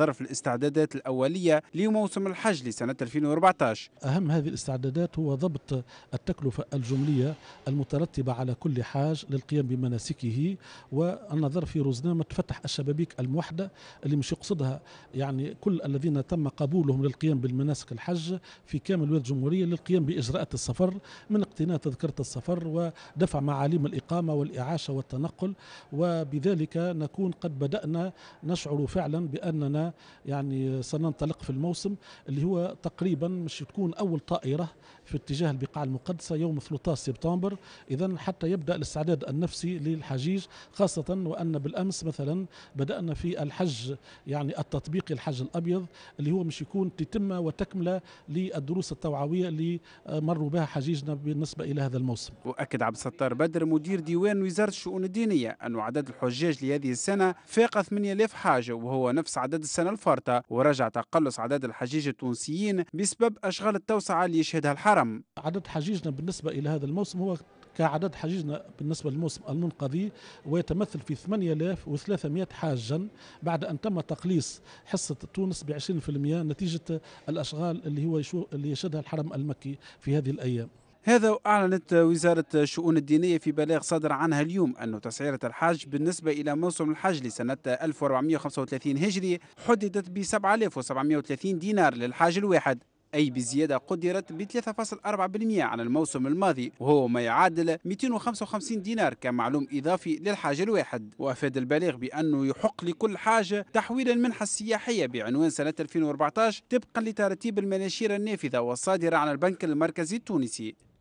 ظرف الاستعدادات الأولية لموسم الحج لسنة 2014 أهم هذه الاستعدادات هو ضبط التكلفة الجملية المترتبة على كل حاج للقيام بمناسكه والنظر في رزنامة فتح الشبابيك الموحدة اللي مش يقصدها يعني كل الذين تم قبولهم للقيام بالمناسك الحج في كامل ولاية الجمهورية للقيام بإجراءات السفر من اقتناء تذكرة السفر ودفع معاليم الإقامة والإعاشة والتنقل وبذلك نكون قد بدأنا نشعر فعلا بأننا يعني سننطلق في الموسم اللي هو تقريبا مش تكون اول طائره في اتجاه البقاع المقدسه يوم 13 سبتمبر اذا حتى يبدا الاستعداد النفسي للحجيج خاصه وان بالامس مثلا بدانا في الحج يعني التطبيقي الحج الابيض اللي هو مش يكون تتمه وتكمله للدروس التوعويه اللي مروا بها حجيجنا بالنسبه الى هذا الموسم. واكد عبد الستار بدر مدير ديوان وزاره الشؤون الدينيه ان عدد الحجاج لهذه السنه فاق 8000 حاجه وهو نفس عدد السنة الفارطة ورجع تقلص عدد الحجيج التونسيين بسبب أشغال التوسعة اللي يشهدها الحرم عدد حجيجنا بالنسبة إلى هذا الموسم هو كعدد حجيجنا بالنسبة للموسم المنقضي ويتمثل في 8300 حاجا بعد أن تم تقليص حصة تونس ب 20% نتيجة الأشغال اللي هو اللي يشهدها الحرم المكي في هذه الأيام هذا أعلنت وزارة الشؤون الدينية في بلاغ صدر عنها اليوم أن تسعيرة الحج بالنسبة إلى موسم الحج لسنة 1435 هجري حددت ب 7730 دينار للحاج الواحد أي بزيادة قدرت ب 3.4% على الموسم الماضي وهو ما يعادل 255 دينار كمعلوم إضافي للحاج الواحد وأفاد البلاغ بأنه يحق لكل حاجة تحويل المنحة السياحية بعنوان سنة 2014 طبقا لترتيب المناشير النافذة والصادرة عن البنك المركزي التونسي